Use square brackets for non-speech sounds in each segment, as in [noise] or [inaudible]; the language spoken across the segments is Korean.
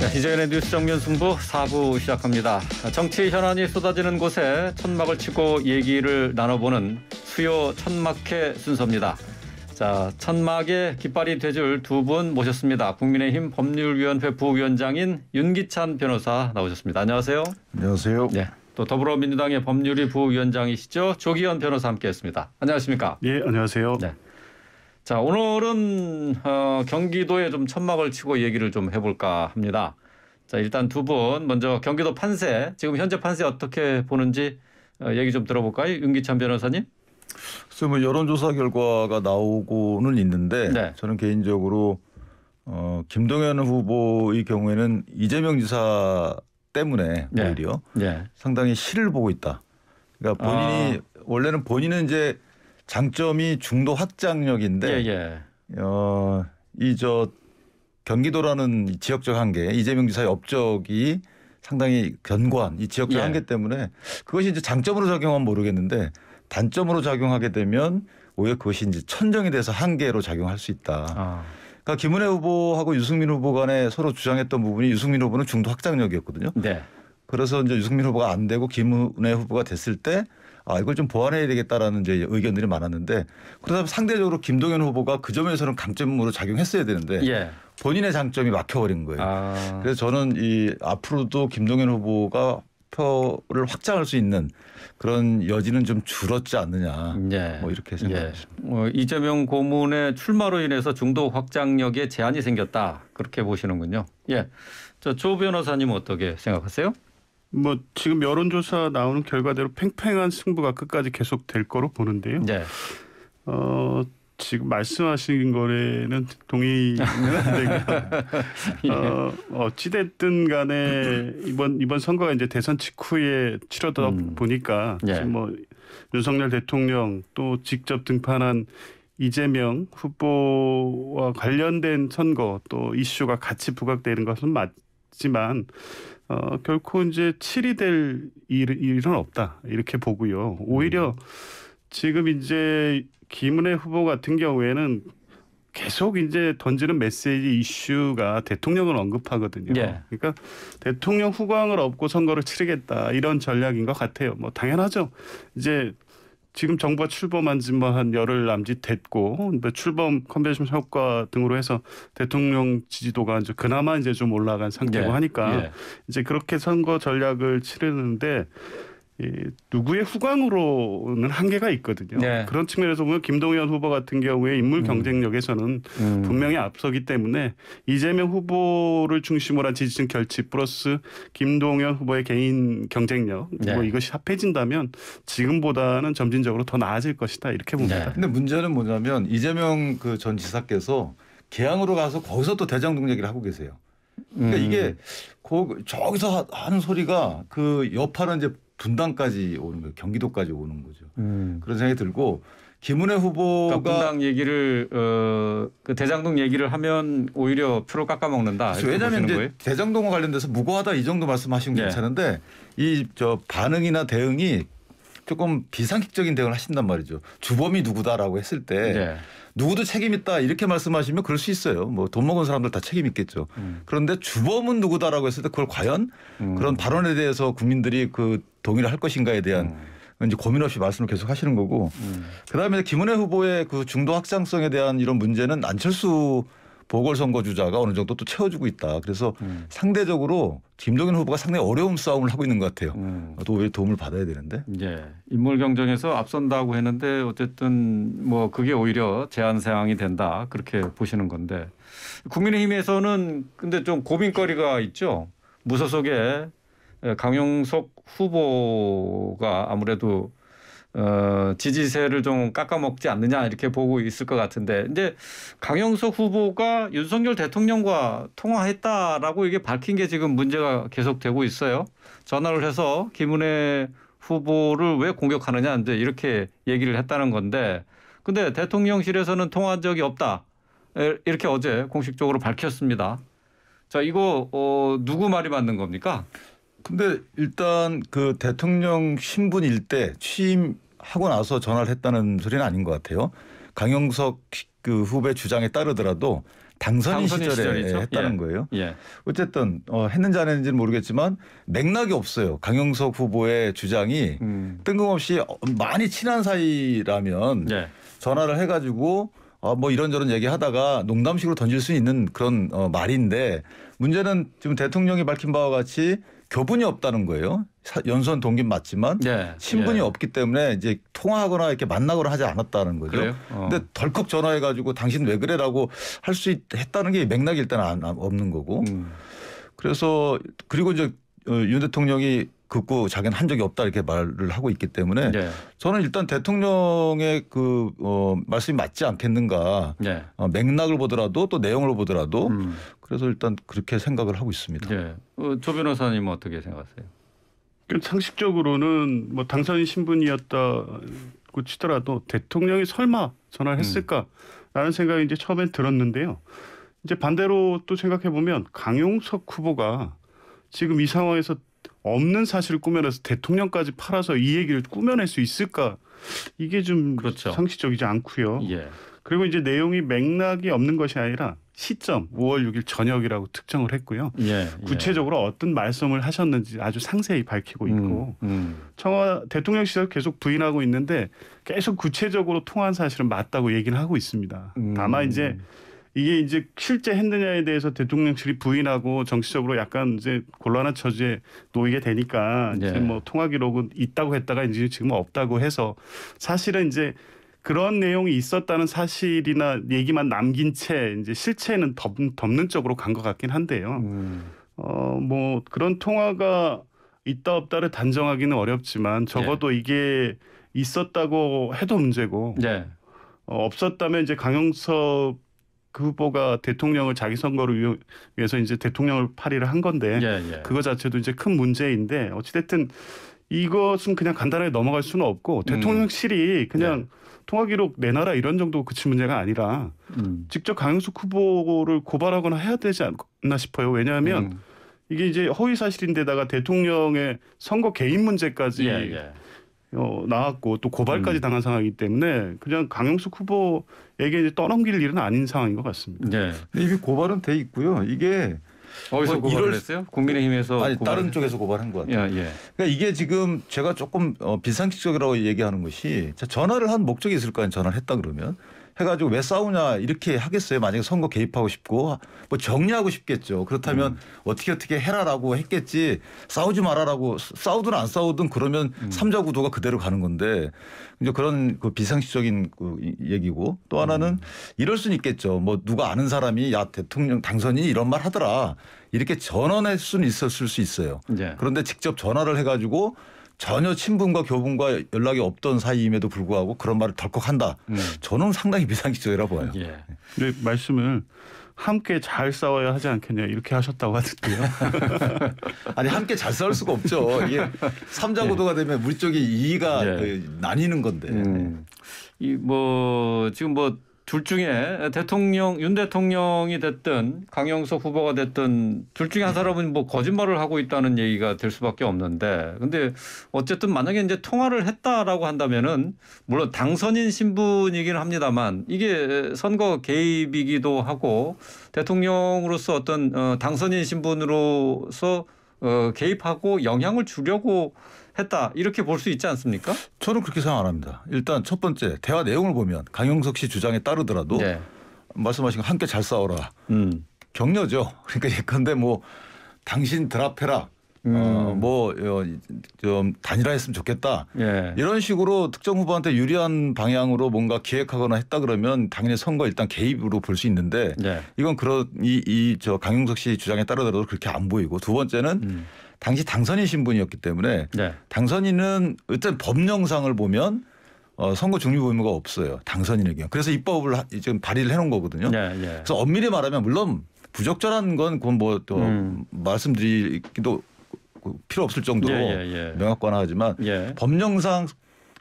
네, 이재현의 뉴스 정면 승부 4부 시작합니다. 정치 현안이 쏟아지는 곳에 천막을 치고 얘기를 나눠보는 수요 천막회 순서입니다. 자, 천막의 깃발이 되줄 두 분 모셨습니다. 국민의힘 법률위원회 부위원장인 윤기찬 변호사 나오셨습니다. 안녕하세요. 안녕하세요. 네. 또 더불어민주당의 법률위 부위원장이시죠 조기현 변호사 함께했습니다. 안녕하십니까? 예, 안녕하세요. 네. 자, 오늘은 어, 경기도에 좀 천막을 치고 얘기를 좀 해볼까 합니다. 자, 일단 두 분 먼저 경기도 판세 지금 현재 판세 어떻게 보는지 어, 얘기 좀 들어볼까요, 윤기찬 변호사님? 글쎄 뭐 여론조사 결과가 나오고는 있는데 네. 저는 개인적으로 어, 김동연 후보의 경우에는 이재명 지사 때문에 네. 오히려 네. 상당히 시를 보고 있다. 그러니까 본인이 아. 원래는 본인은 이제 장점이 중도 확장력인데 예, 예. 어, 이저 경기도라는 지역적 한계 이재명 지사의 업적이 상당히 견고한 이 지역적 예. 한계 때문에 그것이 이제 장점으로 작용하면 모르겠는데 단점으로 작용하게 되면 오히려 그것이 이제 천정이 돼서 한계로 작용할 수 있다. 아. 그러니까 김은혜 후보하고 유승민 후보 간에 서로 주장했던 부분이 유승민 후보는 중도 확장력이었거든요. 네. 그래서 이제 유승민 후보가 안 되고 김은혜 후보가 됐을 때아 이걸 좀 보완해야 되겠다라는 이제 의견들이 많았는데 그러다 보면 상대적으로 김동연 후보가 그 점에서는 강점으로 작용했어야 되는데 예. 본인의 장점이 막혀버린 거예요. 아. 그래서 저는 이 앞으로도 김동연 후보가 표를 확장할 수 있는 그런 여지는 좀 줄었지 않느냐. 예. 뭐 이렇게 생각했습니다 예. 어, 이재명 고문의 출마로 인해서 중도 확장력에 제한이 생겼다. 그렇게 보시는군요. 예. 저 조 변호사님 어떻게 생각하세요? 뭐 지금 여론조사 나오는 결과대로 팽팽한 승부가 끝까지 계속될 거로 보는데요. 네. 어 지금 말씀하신 거에는 동의는 안 되고 [laughs] 예. 어, 어찌됐든 간에 이번 이번 선거가 이제 대선 직후에 치러다 음. 보니까 예. 지금 뭐 윤석열 대통령 또 직접 등판한 이재명 후보와 관련된 선거 또 이슈가 같이 부각되는 것은 맞지만 어, 결코 이제 7이 될 일, 일은 없다 이렇게 보고요. 오히려 음. 지금 이제 김은혜 후보 같은 경우에는 계속 이제 던지는 메시지 이슈가 대통령을 언급하거든요. 예. 그러니까 대통령 후광을 업고 선거를 치르겠다 이런 전략인 것 같아요. 뭐 당연하죠. 이제 지금 정부가 출범한 지 뭐 한 열흘 남짓 됐고 뭐 출범 컨벤션 효과 등으로 해서 대통령 지지도가 이제 그나마 이제 좀 올라간 상태고 예. 하니까 예. 이제 그렇게 선거 전략을 치르는데 누구의 후광으로는 한계가 있거든요. 네. 그런 측면에서 보면 김동연 후보 같은 경우에 인물 음. 경쟁력에서는 음. 분명히 앞서기 때문에 이재명 후보를 중심으로 한 지지층 결집 플러스 김동연 후보의 개인 경쟁력 네. 뭐 이것이 합해진다면 지금보다는 점진적으로 더 나아질 것이다 이렇게 네. 봅니다. 네. 근데 문제는 뭐냐면 이재명 그 전 지사께서 개항으로 가서 거기서 또 대장동 얘기를 하고 계세요. 그러니까 음. 이게 거, 저기서 한 소리가 그 여파는 이제 분당까지 오는 거 경기도까지 오는 거죠. 음. 그런 생각이 들고 김은혜 후보가 그러니까 분당 얘기를 어, 그 대장동 얘기를 하면 오히려 표를 깎아먹는다. 그렇죠. 왜냐하면 이제 거예요? 대장동과 관련돼서 무고하다 이 정도 말씀하시면 네. 괜찮은데 이 저 반응이나 대응이 조금 비상식적인 대응을 하신단 말이죠. 주범이 누구다라고 했을 때 네. 누구도 책임 있다 이렇게 말씀하시면 그럴 수 있어요. 뭐 돈 먹은 사람들 다 책임 있겠죠. 음. 그런데 주범은 누구다라고 했을 때 그걸 과연 음. 그런 발언에 대해서 국민들이 그 동의를 할 것인가에 대한 음. 이제 고민 없이 말씀을 계속 하시는 거고 음. 그다음에 김은혜 후보의 그 중도 확장성에 대한 이런 문제는 안철수 보궐선거 주자가 어느 정도 또 채워주고 있다. 그래서 음. 상대적으로 김동연 후보가 상당히 어려운 싸움을 하고 있는 것 같아요. 음. 또 도움을 받아야 되는데. 예. 인물 경쟁에서 앞선다고 했는데 어쨌든 뭐 그게 오히려 제한 사항이 된다. 그렇게 보시는 건데. 국민의힘에서는 근데 좀 고민거리가 있죠. 무소속의 강용석 후보가 아무래도 어, 지지세를 좀 깎아먹지 않느냐 이렇게 보고 있을 것 같은데 근데 강영석 후보가 윤석열 대통령과 통화했다라고 이게 밝힌 게 지금 문제가 계속되고 있어요. 전화를 해서 김은혜 후보를 왜 공격하느냐 이제 이렇게 얘기를 했다는 건데 근데 대통령실에서는 통화한 적이 없다 이렇게 어제 공식적으로 밝혔습니다. 자 이거 어, 누구 말이 맞는 겁니까? 근데 일단 그 대통령 신분일 때 취임하고 나서 전화를 했다는 소리는 아닌 것 같아요. 강영석 그 후배 주장에 따르더라도 당선인, 당선인 시절에 시절이죠? 예, 했다는 예. 거예요. 예. 어쨌든 어, 했는지 안 했는지는 모르겠지만 맥락이 없어요. 강영석 후보의 주장이 음. 뜬금없이 어, 많이 친한 사이라면 예. 전화를 해가지고 어, 뭐 이런저런 얘기하다가 농담식으로 던질 수 있는 그런 어, 말인데 문제는 지금 대통령이 밝힌 바와 같이 교분이 없다는 거예요. 연선 동기 맞지만 네. 예, 신분이 예. 없기 때문에 이제 통화하거나 이렇게 만나거나 하지 않았다는 거죠. 어. 근데 덜컥 전화해 가지고 당신 왜 그래라고 할수 했다는 게 맥락이 일단 안, 없는 거고. 음. 그래서 그리고 이제 어, 윤 대통령이 긋고 자기는 한 적이 없다 이렇게 말을 하고 있기 때문에 네. 저는 일단 대통령의 그 어, 말씀이 맞지 않겠는가 네. 어, 맥락을 보더라도 또 내용을 보더라도 음. 그래서 일단 그렇게 생각을 하고 있습니다. 네. 어, 조 변호사님은 어떻게 생각하세요? 그 상식적으로는 뭐 당선인 신분이었다고 치더라도 대통령이 설마 전화를 음. 했을까라는 음. 생각이 이제 처음엔 들었는데요. 이제 반대로 또 생각해 보면 강용석 후보가 지금 이 상황에서 없는 사실을 꾸며내서 대통령까지 팔아서 이 얘기를 꾸며낼 수 있을까? 이게 좀 그렇죠. 상식적이지 않고요. 예. 그리고 이제 내용이 맥락이 없는 것이 아니라 시점 5월 6일 저녁이라고 특정을 했고요. 예, 예. 구체적으로 어떤 말씀을 하셨는지 아주 상세히 밝히고 음, 있고 음, 음. 청와 대통령 시절 계속 부인하고 있는데 계속 구체적으로 통한 사실은 맞다고 얘기를 하고 있습니다. 음. 다만 이제 이게 이제 실제 했느냐에 대해서 대통령실이 부인하고 정치적으로 약간 이제 곤란한 처지에 놓이게 되니까 이제 네. 뭐 통화 기록은 있다고 했다가 이제 지금 없다고 해서 사실은 이제 그런 내용이 있었다는 사실이나 얘기만 남긴 채 이제 실체는 덮, 는 쪽으로 간 것 같긴 한데요. 음. 어뭐 그런 통화가 있다 없다를 단정하기는 어렵지만 적어도 네. 이게 있었다고 해도 문제고 네. 어, 없었다면 이제 강용섭 그 후보가 대통령을 자기 선거를 위해서 이제 대통령을 파리를 한 건데 예, 예. 그거 자체도 이제 큰 문제인데 어찌됐든 이것은 그냥 간단하게 넘어갈 수는 없고 음. 대통령실이 그냥 예. 통화 기록 내놔라 이런 정도 그친 문제가 아니라 음. 직접 강영숙 후보를 고발하거나 해야 되지 않나 싶어요. 왜냐하면 음. 이게 이제 허위 사실인데다가 대통령의 선거 개인 문제까지 예, 예. 어, 나왔고 또 고발까지 음. 당한 상황이기 때문에 그냥 강영숙 후보에게 이제 떠넘길 일은 아닌 상황인 것 같습니다. 네. 이미 고발은 돼 있고요. 이게 어디서 뭐 고발을 했어요? 국민의힘에서 아니 다른 쪽에서 고발한 것 같아요. 예, 예. 그러니까 이게 지금 제가 조금 어, 비상식적이라고 얘기하는 것이 전화를 한 목적이 있을 거 아니에요. 전화를 했다 그러면 해가지고 왜 싸우냐 이렇게 하겠어요. 만약에 선거 개입하고 싶고 뭐 정리하고 싶겠죠. 그렇다면 음. 어떻게 어떻게 해라라고 했겠지 싸우지 말아라고 싸우든 안 싸우든 그러면 음. 삼자 구도가 그대로 가는 건데 이제 그런 그 비상식적인 그 얘기고 또 하나는 음. 이럴 수는 있겠죠. 뭐 누가 아는 사람이 야 대통령 당선인이 이런 말 하더라 이렇게 전언할 수는 있었을 수 있어요. 네. 그런데 직접 전화를 해가지고 전혀 친분과 교분과 연락이 없던 사이임에도 불구하고 그런 말을 덜컥 한다. 음. 저는 상당히 비상기적이라고 봐요. 예. 근 네. 말씀을 함께 잘 싸워야 하지 않겠냐 이렇게 하셨다고 하던데요. [laughs] 아니 함께 잘 싸울 수가 없죠. 이게 삼자구도가 예. 네. 되면 물쪽이 이가 네. 그 나뉘는 건데. 음. 네. 이뭐 지금 뭐둘 중에 대통령 윤 대통령이 됐든 강영석 후보가 됐든 둘 중에 한 사람은 뭐 거짓말을 하고 있다는 얘기가 될 수밖에 없는데 근데 어쨌든 만약에 이제 통화를 했다라고 한다면은 물론 당선인 신분이기는 합니다만 이게 선거 개입이기도 하고 대통령으로서 어떤 어, 당선인 신분으로서 어, 개입하고 영향을 주려고 했다 이렇게 볼 수 있지 않습니까? 저는 그렇게 생각 안 합니다. 일단 첫 번째 대화 내용을 보면 강용석 씨 주장에 따르더라도 네. 말씀하신 거 함께 잘 싸워라 음. 격려죠. [laughs] 그러니까 예컨대 뭐 당신 드랍해라 음. 어, 뭐좀 어, 단일화했으면 좋겠다. 예. 이런 식으로 특정 후보한테 유리한 방향으로 뭔가 기획하거나 했다 그러면 당연히 선거 일단 개입으로 볼 수 있는데 예. 이건 그런 이이저 강용석 씨 주장에 따르더라도 그렇게 안 보이고 두 번째는 음. 당시 당선이신 분이었기 때문에 네. 당선인은 일단 법령상을 보면 어, 선거 중립 의무가 없어요. 당선인의 경우. 그래서 입법을 하, 지금 발의를 해놓은 거거든요. 네, 네. 그래서 엄밀히 말하면 물론 부적절한 건 그건 뭐또 음. 말씀드리기도 필요 없을 정도로 예, 예, 예. 명확하거나 하지만 법령상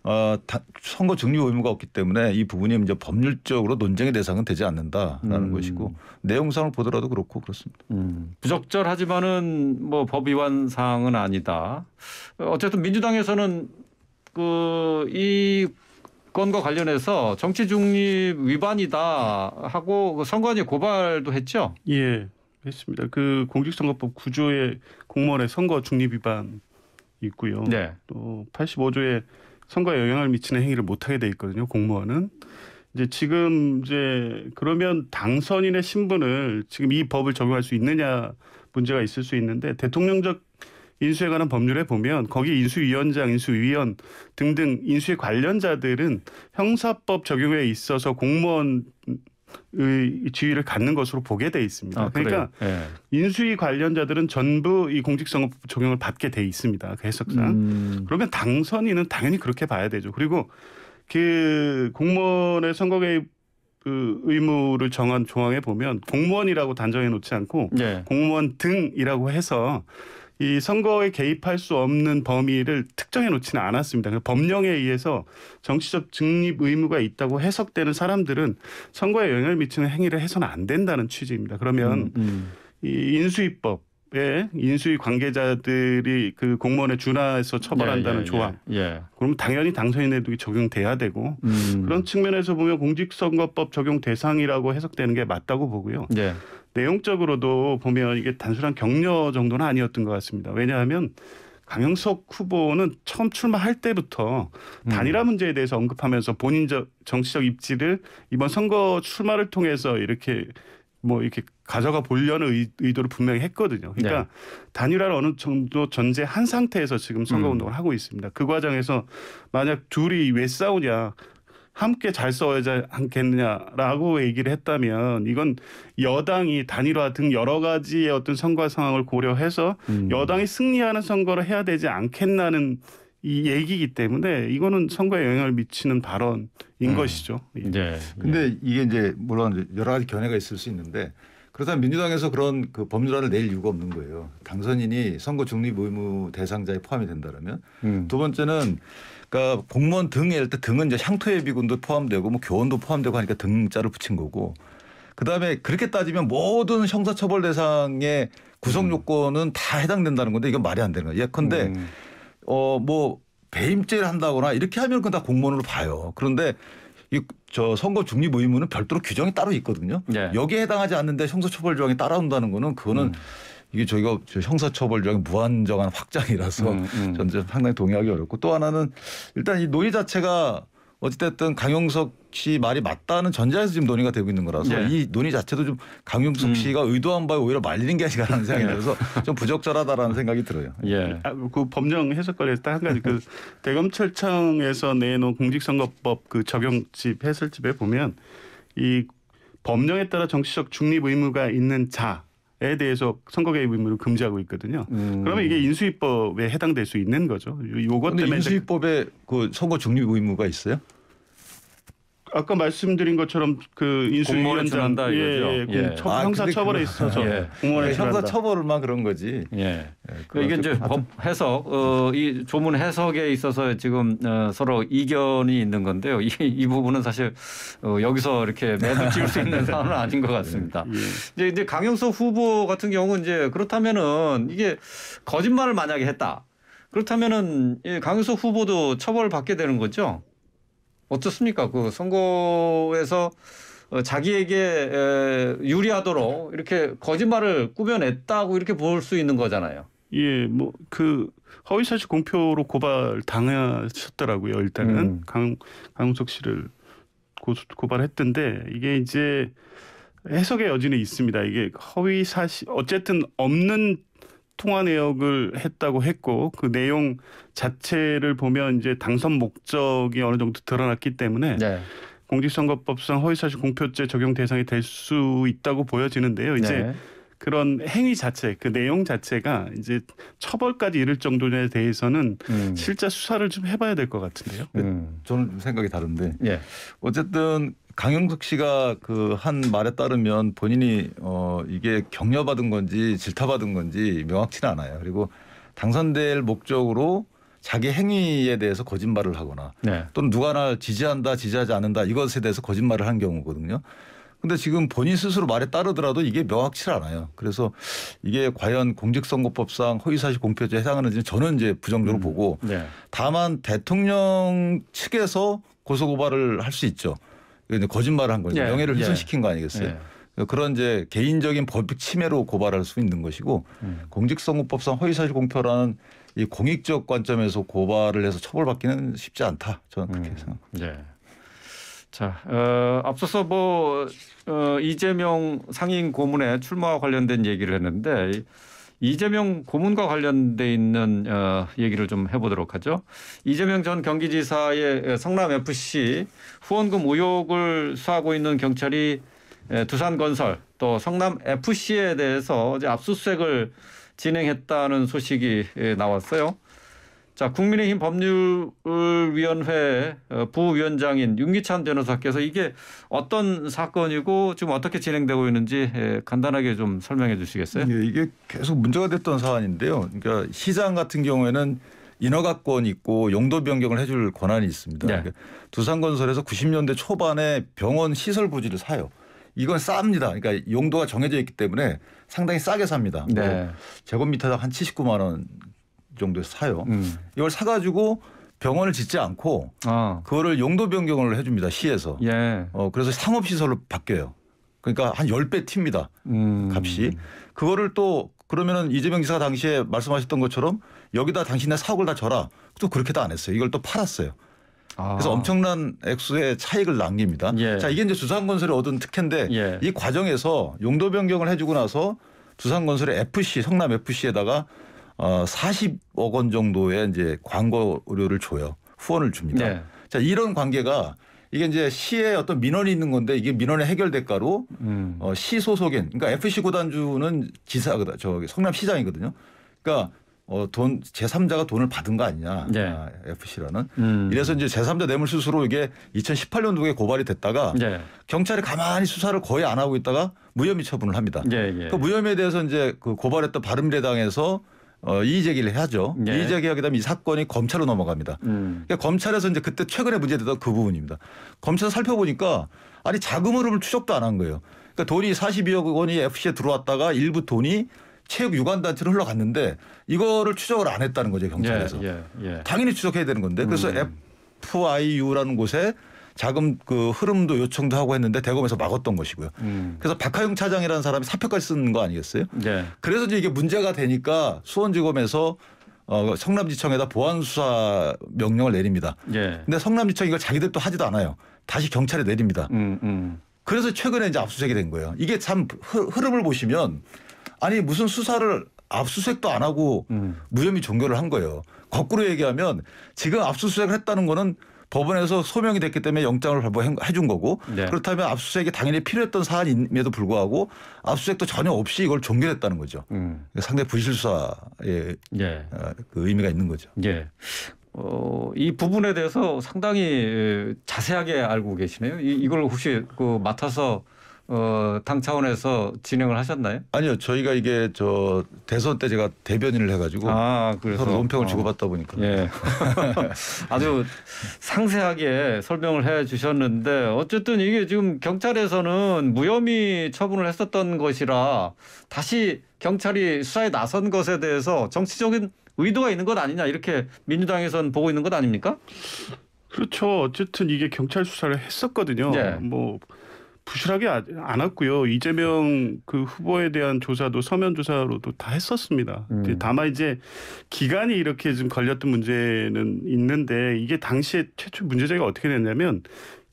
어, 다, 선거 중립 의무가 없기 때문에 이 부분이 이제 법률적으로 논쟁의 대상은 되지 않는다라는 음. 것이고 내용상을 보더라도 그렇고 그렇습니다. 음. 부적절하지만은 뭐 법 위반 사항은 아니다. 어쨌든 민주당에서는 그 이 건과 관련해서 정치 중립 위반이다 하고 그 선관위 고발도 했죠. 예, 했습니다. 그 공직선거법 9조의 공무원의 선거 중립 위반 있고요. 네. 또 85조에 선거에 영향을 미치는 행위를 못하게 돼 있거든요. 공무원은. 이제 지금 이제 그러면 당선인의 신분을 지금 이 법을 적용할 수 있느냐 문제가 있을 수 있는데 대통령적 인수에 관한 법률에 보면 거기 인수위원장, 인수위원 등등 인수에 관련자들은 형사법 적용에 있어서 공무원 의 지위를 갖는 것으로 보게 돼 있습니다. 아, 그러니까 네. 인수위 관련자들은 전부 이 공직선거 법 적용을 받게 돼 있습니다. 그 해석상. 음. 그러면 당선인은 당연히 그렇게 봐야 되죠. 그리고 그 공무원의 선거 개입 그 의무를 정한 조항에 보면 공무원이라고 단정해 놓지 않고 네. 공무원 등이라고 해서 이 선거에 개입할 수 없는 범위를 특정해 놓지는 않았습니다. 그러니까 법령에 의해서 정치적 증립 의무가 있다고 해석되는 사람들은 선거에 영향을 미치는 행위를 해서는 안 된다는 취지입니다. 그러면 음, 음. 이 인수위법 예, 인수위 관계자들이 그 공무원에 준하해서 처벌한다는 예, 예, 예, 조항. 예. 그면 당연히 당선인에도 적용돼야 되고 음. 그런 측면에서 보면 공직선거법 적용 대상이라고 해석되는 게 맞다고 보고요. 예. 내용적으로도 보면 이게 단순한 격려 정도는 아니었던 것 같습니다. 왜냐하면 강영석 후보는 처음 출마할 때부터 음. 단일화 문제에 대해서 언급하면서 본인적 정치적 입지를 이번 선거 출마를 통해서 이렇게 뭐 이렇게 가져가 보려는 의도를 분명히 했거든요. 그러니까 네. 단일화를 어느 정도 전제한 상태에서 지금 선거 음. 운동을 음. 하고 있습니다. 그 과정에서 만약 둘이 왜 싸우냐 함께 잘 써야 지 않겠느냐라고 얘기를 했다면 이건 여당이 단일화 등 여러 가지의 어떤 선거 상황을 고려해서 음. 여당이 승리하는 선거를 해야 되지 않겠나는 이 얘기이기 때문에 이거는 선거에 영향을 미치는 발언인 음. 것이죠. 예. 네. 근데 이게 이제 물론 여러 가지 견해가 있을 수 있는데 그렇다면 민주당에서 그런 그 법률안을 낼 이유가 없는 거예요. 당선인이 선거 중립 의무 대상자에 포함이 된다라면 음. 두 번째는 그러니까 공무원 등에 일단 등은 이제 향토예비군도 포함되고 뭐 교원도 포함되고 하니까 등자를 붙인 거고 그다음에 그렇게 따지면 모든 형사처벌 대상의 구성 음. 요건은 음. 다 해당된다는 건데 이건 말이 안 되는 거예요. 예컨대 음. 어뭐 배임죄를 한다거나 이렇게 하면 그건 다 공무원으로 봐요. 그런데 이 저 선거 중립 의무는 별도로 규정이 따로 있거든요. 예. 여기에 해당하지 않는데 형사처벌 조항이 따라온다는 거는 그거는 음. 이게 저희가 형사처벌적인 무한정한 확장이라서 음, 음. 저는 상당히 동의하기 어렵고 또 하나는 일단 이 논의 자체가 어찌됐든 강용석 씨 말이 맞다는 전제에서 지금 논의가 되고 있는 거라서 네. 이 논의 자체도 좀 강용석 음. 씨가 의도한 바에 오히려 말리는 게 아닌가라는 생각이 네. 들어서 좀 부적절하다라는 생각이 들어요. 예. 아, 그 법령 해석거리에 딱한 가지 그 대검찰청에서 내놓은 공직선거법 그 적용집 해설집에 보면 이 법령에 따라 정치적 중립 의무가 있는 자에 대해서 선거 개입 의무를 금지하고 있거든요. 음. 그러면 이게 인수위법에 해당될 수 있는 거죠. 요것 때문에 인수위법에 그 선거 중립 의무가 있어요? 아까 말씀드린 것처럼 그 인수위원장 예, 예, 예. 처, 아, 형사 그 처벌에 있어서 [laughs] 예. 공무원의 네, 형사 처벌만 그런 거지. 예. 그러니까 이게 이제 법 해석 어, 이 조문 해석에 있어서 지금 어, 서로 이견이 있는 건데요. [laughs] 이, 이 부분은 사실 어, 여기서 이렇게 매듭 지을 수 있는 사안은 아닌 것 같습니다. 예, 예. 이제, 이제 강영석 후보 같은 경우는 이제 그렇다면은 이게 거짓말을 만약에 했다. 그렇다면은 강영석 후보도 처벌 받게 되는 거죠. 어떻습니까? 그 선거에서 어, 자기에게 유리하도록 이렇게 거짓말을 꾸며냈다고 이렇게 볼 수 있는 거잖아요. 예, 뭐 그 허위사실 공표로 고발 당하셨더라고요. 일단은 음. 강 강용석 씨를 고, 고발했던데 이게 이제 해석의 여지는 있습니다. 이게 허위사실 어쨌든 없는 통화 내역을 했다고 했고 그 내용 자체를 보면 이제 당선 목적이 어느 정도 드러났기 때문에 네. 공직선거법상 허위사실 공표죄 적용 대상이 될 수 있다고 보여지는데요. 이제 네. 그런 행위 자체, 그 내용 자체가 이제 처벌까지 이를 정도에 대해서는 음. 실제 수사를 좀 해봐야 될 것 같은데요. 음. 저는 좀 생각이 다른데 예. 어쨌든 강영석 씨가 그 한 말에 따르면 본인이 어 이게 격려받은 건지 질타받은 건지 명확치는 않아요. 그리고 당선될 목적으로 자기 행위에 대해서 거짓말을 하거나 네. 또는 누가 날 지지한다 지지하지 않는다 이것에 대해서 거짓말을 한 경우거든요. 근데 지금 본인 스스로 말에 따르더라도 이게 명확치 않아요. 그래서 이게 과연 공직선거법상 허위사실 공표죄에 해당하는지 저는 이제 부정적으로 음. 보고 네. 다만 대통령 측에서 고소고발을 할 수 있죠. 거짓말을 한 거죠. 예. 명예를 예. 훼손시킨 거 아니겠어요? 예. 그러니까 그런 이제 개인적인 법 침해로 고발할 수 있는 것이고 음. 공직선거법상 허위사실 공표라는 이 공익적 관점에서 고발을 해서 처벌받기는 쉽지 않다. 저는 그렇게 음. 생각합니다. 예. 자, 어, 앞서서 뭐 어, 이재명 상임 고문의 출마와 관련된 얘기를 했는데 이재명 고문과 관련돼 있는 어, 얘기를 좀 해보도록 하죠. 이재명 전 경기지사의 성남 FC 후원금 의혹을 수하고 있는 경찰이 두산건설 또 성남 FC에 대해서 이제 압수수색을 진행했다는 소식이 나왔어요. 자, 국민의힘 법률위원회 어, 부위원장인 윤기찬 변호사께서 이게 어떤 사건이고 지금 어떻게 진행되고 있는지 예, 간단하게 좀 설명해 주시겠어요? 예, 이게 계속 문제가 됐던 사안인데요. 그러니까 시장 같은 경우에는 인허가권 있고 용도 변경을 해줄 권한이 있습니다. 네. 그러니까 두산건설에서 90년대 초반에 병원 시설 부지를 사요. 이건 쌉니다. 그러니까 용도가 정해져 있기 때문에 상당히 싸게 삽니다. 네. 제곱미터당 한 79만 원 정도 에 사요. 음. 이걸 사가지고 병원을 짓지 않고 아. 그거를 용도 변경을 해줍니다 시에서. 예. 어 그래서 상업 시설로 바뀌어요. 그러니까 한 10배 튑니다. 음. 값이. 그거를 또 그러면은 이재명 기사가 당시에 말씀하셨던 것처럼 여기다 당신의 사업을다 져라. 또 그렇게도 안 했어요. 이걸 또 팔았어요. 아. 그래서 엄청난 액수의 차익을 남깁니다. 예. 자, 이게 이제 두산건설이 얻은 특혜인데 예. 이 과정에서 용도 변경을 해주고 나서 두산건설의 FC 성남 FC에다가 어 40억 원 정도의 이제 광고료를 줘요. 후원을 줍니다. 네. 자, 이런 관계가 이게 이제 시의 어떤 민원이 있는 건데 이게 민원의 해결 대가로 음. 어, 시 소속인 그러니까 FC 구단주는 지사 저기 성남 시장이거든요. 그러니까 어, 돈, 제삼자가 돈을 받은 거 아니냐. 네. 아, FC라는. 음. 이래서 이제 제삼자 뇌물수수로 이게 2018년도에 고발이 됐다가 네. 경찰이 가만히 수사를 거의 안 하고 있다가 무혐의 처분을 합니다. 네, 예. 그 무혐의에 대해서 이제 그 고발했던 바른미래당에서 어, 이의 제기를 해야죠 예. 이의 제기하게 되면 이 사건이 검찰로 넘어갑니다. 음. 그러니까 검찰에서 이제 그때 최근에 문제되던그 부분입니다. 검찰 살펴보니까 아니 자금 흐름을 추적도 안 한 거예요. 그러니까 돈이 42억 원이 FC에 들어왔다가 일부 돈이 체육 유관 단체로 흘러갔는데 이거를 추적을 안 했다는 거죠 경찰에서. 예. 예. 예. 당연히 추적해야 되는 건데 그래서 음. FIU라는 곳에 자금 그 흐름도 요청도 하고 했는데 대검에서 막았던 것이고요. 음. 그래서 박하영 차장이라는 사람이 사표까지 쓴 거 아니겠어요? 네. 그래서 이제 이게 문제가 되니까 수원지검에서 어, 성남지청에다 보안수사 명령을 내립니다. 예. 근데 성남지청이 걸 자기들 도 하지도 않아요. 다시 경찰에 내립니다. 음, 음. 그래서 최근에 이제 압수수색이 된 거예요. 이게 참 흐름을 보시면 아니 무슨 수사를 압수수색도 안 하고 음. 무혐의 종결을 한 거예요. 거꾸로 얘기하면 지금 압수수색을 했다는 거는 법원에서 소명이 됐기 때문에 영장을 발부해 준 거고 네. 그렇다면 압수수색이 당연히 필요했던 사안임에도 불구하고 압수수색도 전혀 없이 이걸 종결했다는 거죠. 음. 그러니까 상대 부실수사의 예. 어, 그 의미가 있는 거죠. 예. 어, 이 부분에 대해서 상당히 자세하게 알고 계시네요. 이, 이걸 혹시 그 맡아서 어, 당 차원에서 진행을 하셨나요? 아니요, 저희가 이게 저 대선 때 제가 대변인을 해가지고 아, 그래서 서로 논평을 어. 주고받다 보니까 예. [laughs] 아주 상세하게 설명을 해주셨는데 어쨌든 이게 지금 경찰에서는 무혐의 처분을 했었던 것이라 다시 경찰이 수사에 나선 것에 대해서 정치적인 의도가 있는 것 아니냐 이렇게 민주당에서는 보고 있는 것 아닙니까? 그렇죠. 어쨌든 이게 경찰 수사를 했었거든요. 예. 뭐 부실하게 아, 안았고요 이재명 그 후보에 대한 조사도 서면 조사로도 다 했었습니다. 음. 다만 이제 기간이 이렇게 좀 걸렸던 문제는 있는데 이게 당시에 최초 문제 제기가 어떻게 됐냐면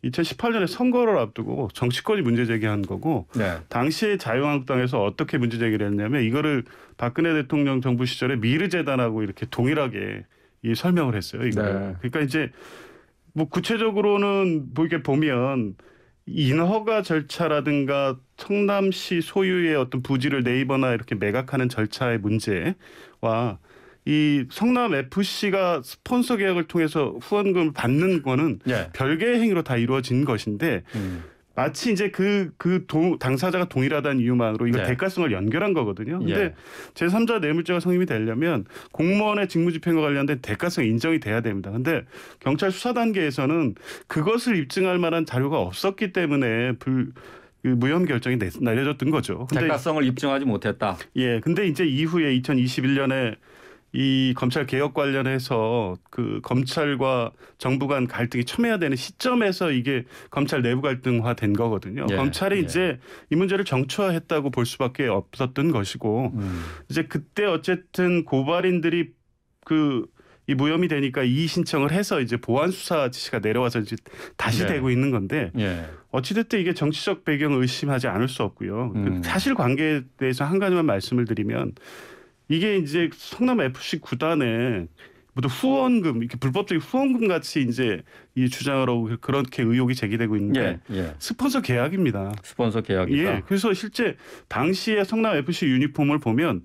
2018년에 선거를 앞두고 정치권이 문제 제기한 거고 네. 당시에 자유한국당에서 어떻게 문제 제기를 했냐면 이거를 박근혜 대통령 정부 시절에 미르 재단하고 이렇게 동일하게 이 설명을 했어요. 이거. 네. 그러니까 이제 뭐 구체적으로는 보이게 뭐 보면 인허가 절차라든가 청남시 소유의 어떤 부지를 네이버나 이렇게 매각하는 절차의 문제와 이 성남 FC가 스폰서 계약을 통해서 후원금을 받는 거는 네. 별개의 행위로 다 이루어진 것인데 음. 마치 이제 그그 그 당사자가 동일하다는 이유만으로 이거 네. 대가성을 연결한 거거든요. 근데 예. 제3자 뇌물죄가 성립이 되려면 공무원의 직무집행과 관련된 대가성 인정이 돼야 됩니다. 근데 경찰 수사 단계에서는 그것을 입증할 만한 자료가 없었기 때문에 불 그 무혐 결정이 내려졌던 거죠. 근데, 대가성을 입증하지 못했다. 예. 근데 이제 이후에 2021년에 이 검찰 개혁 관련해서 그 검찰과 정부 간 갈등이 첨해야 되는 시점에서 이게 검찰 내부 갈등화 된 거거든요. 예, 검찰이 예. 이제 이 문제를 정처했다고볼 수밖에 없었던 것이고 음. 이제 그때 어쨌든 고발인들이 그 이 무혐의 되니까 이의 신청을 해서 이제 보안 수사 지시가 내려와서 이제 다시 예. 되고 있는 건데 예. 어찌됐든 이게 정치적 배경을 의심하지 않을 수 없고요. 그 음. 그 사실 관계에 대해서 한 가지만 말씀을 드리면 이게 이제 성남 FC 구단에 뭐 후원금 이렇게 불법적인 후원금 같이 이제 이 주장을 하고 그렇게 의혹이 제기되고 있는데 예, 예. 스폰서 계약입니다. 스폰서 계약이다. 예. 그래서 실제 당시에 성남 FC 유니폼을 보면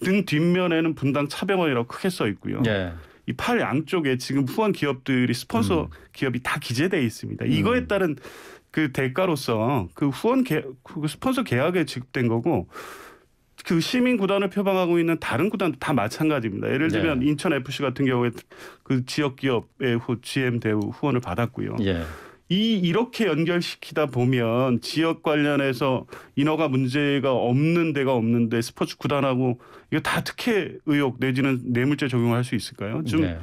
등 뒷면에는 분당 차병원이라고 크게 써 있고요. 예. 이팔 양쪽에 지금 후원 기업들이 스폰서 음. 기업이 다 기재돼 있습니다. 음. 이거에 따른 그 대가로서 그 후원 계, 그 스폰서 계약에 지급된 거고 그 시민 구단을 표방하고 있는 다른 구단도 다 마찬가지입니다. 예를 네. 들면 네. 인천 FC 같은 경우에 그 지역 기업의 후 GM 대우 후원을 받았고요. 네. 이 이렇게 연결시키다 보면 지역 관련해서 인허가 문제가 없는 데가 없는데 스포츠 구단하고 이거 다 특혜 의혹 내지는 뇌물죄 적용할 수 있을까요? 좀 네.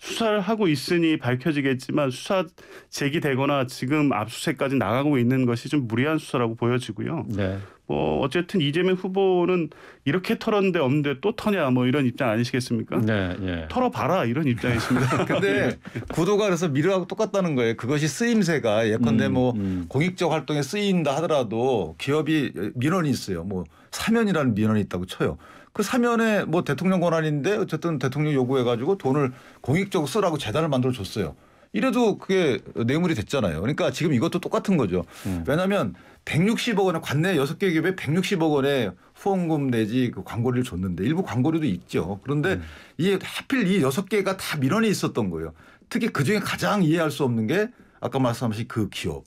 수사를 하고 있으니 밝혀지겠지만 수사 제기되거나 지금 압수수색까지 나가고 있는 것이 좀 무리한 수사라고 보여지고요. 네. 뭐 어쨌든 이재명 후보는 이렇게 털었는데 없는데 또 터냐 뭐 이런 입장 아니시겠습니까? 네, 예. 털어봐라 이런 입장이십니다. [laughs] [laughs] 근데 예. 구도가 그래서 미르하고 똑같다는 거예요. 그것이 쓰임새가 예컨대 음, 뭐 음. 공익적 활동에 쓰인다 하더라도 기업이 민원이 있어요. 뭐 사면이라는 민원이 있다고 쳐요. 그 사면에 뭐 대통령 권한인데 어쨌든 대통령 요구해가지고 돈을 공익적으로 쓰라고 재단을 만들어 줬어요. 이래도 그게 뇌물이 됐잖아요. 그러니까 지금 이것도 똑같은 거죠. 음. 왜냐하면 160억 원에 관내 여섯 개 기업에 160억 원에 후원금 내지 그 광고를 줬는데 일부 광고료도 있죠. 그런데 음. 이 하필 이 여섯 개가 다 민원이 있었던 거예요. 특히 그 중에 가장 이해할 수 없는 게 아까 말씀하신 그 기업.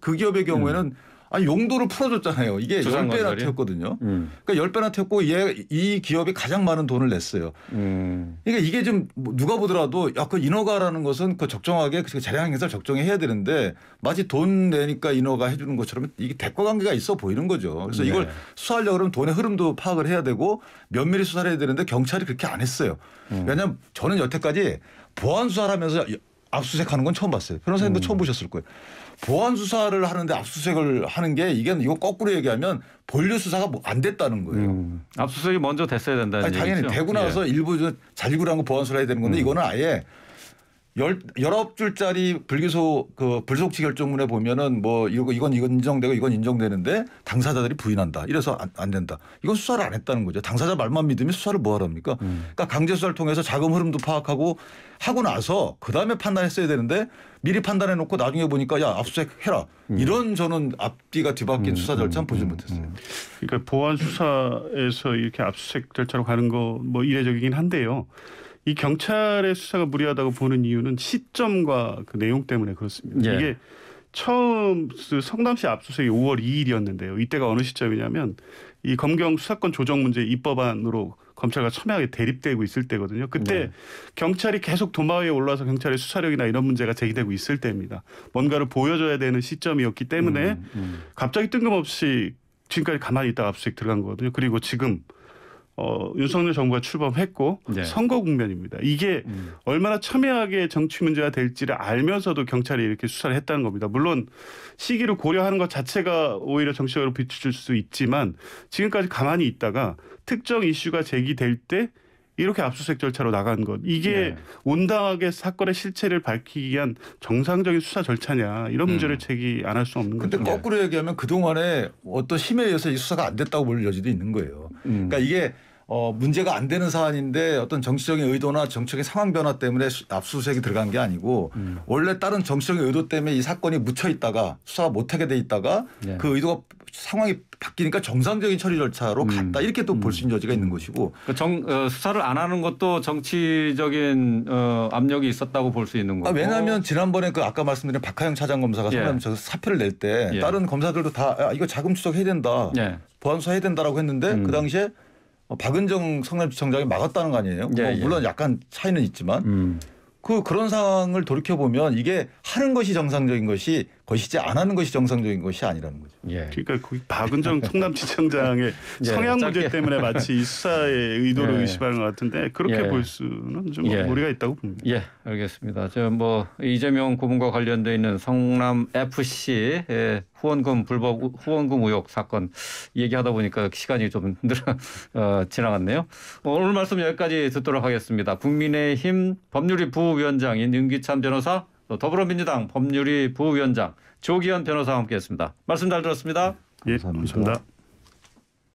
그 기업의 경우에는 음. 아니 용도를 풀어줬잖아요. 이게 열배나 태웠거든요. 음. 그러니까 열배나 태웠고 얘, 이 기업이 가장 많은 돈을 냈어요. 음. 그러니까 이게 좀 뭐 누가 보더라도 약간 그 인허가라는 것은 그 적정하게 그 재량 행사를 적정히 해야 되는데 마치 돈 내니까 인허가 해주는 것처럼 이게 대가 관계가 있어 보이는 거죠. 그래서 이걸 네. 수사하려 그러면 돈의 흐름도 파악을 해야 되고 면밀히 수사를 해야 되는데 경찰이 그렇게 안 했어요. 음. 왜냐하면 저는 여태까지 보안 수사를 하면서 압수수색하는 건 처음 봤어요. 변호사님도 음. 처음 보셨을 거예요. 보안 수사를 하는데 압수수색을 하는 게 이게 이거 거꾸로 얘기하면 본류 수사가 뭐안 됐다는 거예요. 음. 압수수색이 먼저 됐어야 된다는 아니, 당연히 얘기죠. 되고 나서 예. 일부 자질구레한 거 보안 수사해야 되는 건데 음. 이거는 아예 열 열아홉 줄짜리 불기소 그 불속치 결정문에 보면은 뭐 이거 이건 인정되고 이건 인정되는데 당사자들이 부인한다. 이래서 안, 안 된다. 이건 수사를 안 했다는 거죠. 당사자 말만 믿으면 수사를 뭐 하랍니까? 음. 그러니까 강제 수사를 통해서 자금 흐름도 파악하고 하고 나서 그다음에 판단했어야 되는데 미리 판단해 놓고 나중에 보니까 야, 압수수색 해라. 음. 이런 저는 앞뒤가 뒤바뀐 음. 수사 절차는 음, 보지 음, 못했어요. 음. 그러니까 보안 수사에서 이렇게 압수수색 절차로 가는 거 뭐 이례적이긴 한데요. 이 경찰의 수사가 무리하다고 보는 이유는 시점과 그 내용 때문에 그렇습니다. 예. 이게 처음 그 성남시 압수수색이 5월 2일이었는데요. 이때가 어느 시점이냐면 이 검경 수사권 조정 문제 입법안으로 검찰과 첨예하게 대립되고 있을 때거든요. 그때 네. 경찰이 계속 도마 위에 올라서 경찰의 수사력이나 이런 문제가 제기되고 있을 때입니다. 뭔가를 보여줘야 되는 시점이었기 때문에 음, 음. 갑자기 뜬금없이 지금까지 가만히 있다가 압수수색 들어간 거거든요. 그리고 지금 어, 윤석열 정부가 출범했고 네. 선거 국면입니다. 이게 음. 얼마나 첨예하게 정치 문제가 될지를 알면서도 경찰이 이렇게 수사를 했다는 겁니다. 물론 시기를 고려하는 것 자체가 오히려 정치적으로 비추질 수 있지만 지금까지 가만히 있다가 특정 이슈가 제기될 때 이렇게 압수수색 절차로 나간 것 이게 네. 온당하게 사건의 실체를 밝히기 위한 정상적인 수사 절차냐 이런 음. 문제를 제기 안 할 수 없는 근데 거죠. 근데 거꾸로 얘기하면 그 동안에 어떤 힘에 의해서 이 수사가 안 됐다고 볼 여지도 있는 거예요. 음. 그러니까 이게 어, 문제가 안 되는 사안인데 어떤 정치적인 의도나 정치적인 상황 변화 때문에 압수수색이 들어간 게 아니고 음. 원래 다른 정치적인 의도 때문에 이 사건이 묻혀 있다가 수사 못하게 돼 있다가 네. 그 의도가 상황이 바뀌니까 정상적인 처리 절차로 음. 갔다 이렇게 또 볼 수 있는 음. 여지가 있는 것이고 그 정, 어, 수사를 안 하는 것도 정치적인 어, 압력이 있었다고 볼 수 있는 아, 거고 아, 왜냐하면 지난번에 그 아까 말씀드린 박하영 차장검사가 예. 사표를 낼때 예. 다른 검사들도 다 야, 아, 이거 자금 추적 해야 된다 예. 보안수사 해야 된다라고 했는데 음. 그 당시에 어, 박은정 성남시청장이 막았다는 거 아니에요? 뭐 예, 뭐 물론 예. 약간 차이는 있지만 음. 그 그런 상황을 돌이켜 보면 이게 하는 것이 정상적인 것이 것이지 안 하는 것이 정상적인 것이 아니라는 거죠. 예. 그러니까 박은정 통남지청장의 [laughs] 예, 성향 문제 때문에 마치 이 수사의 의도를 [laughs] 예. 의심하는 것 같은데 그렇게 예. 볼 수는 좀 예. 무리가 있다고 봅니다. 예, 알겠습니다. 저뭐 이재명 고문과 관련돼 있는 성남 FC 후원금 불법 후원금 의혹 사건 얘기하다 보니까 시간이 좀늘 [laughs] 어, 지나갔네요. 오늘 말씀 여기까지 듣도록 하겠습니다. 국민의힘 법률위 부위원장인 윤기찬 변호사 또 더불어민주당 법률위 부위원장 조기현 변호사와 함께했습니다. 말씀 잘 들었습니다. 예, 감사합니다. 감사합니다.